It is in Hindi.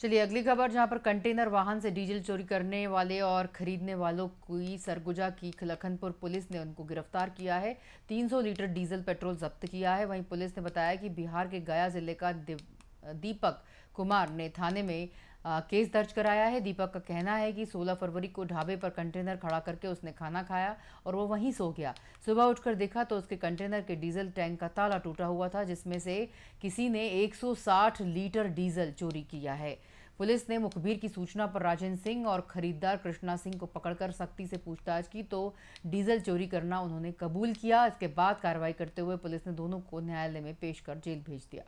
चलिए अगली खबर जहां पर कंटेनर वाहन से डीजल चोरी करने वाले और खरीदने वालों की सरगुजा की लखनपुर पुलिस ने उनको गिरफ्तार किया है 300 लीटर डीजल पेट्रोल जब्त किया है वहीं पुलिस ने बताया कि बिहार के गया जिले का दीपक कुमार ने थाने में केस दर्ज कराया है दीपक का कहना है कि 16 फरवरी को ढाबे पर कंटेनर खड़ा करके उसने खाना खाया और वो वहीं सो गया सुबह उठकर देखा तो उसके कंटेनर के डीजल टैंक का ताला टूटा हुआ था जिसमें से किसी ने 160 लीटर डीजल चोरी किया है पुलिस ने मुखबिर की सूचना पर राजेंद्र सिंह और खरीदार कृष्णा सिंह को पकड़कर सख्ती से पूछताछ की तो डीजल चोरी करना उन्होंने कबूल किया इसके बाद कार्रवाई करते हुए पुलिस ने दोनों को न्यायालय में पेश कर जेल भेज दिया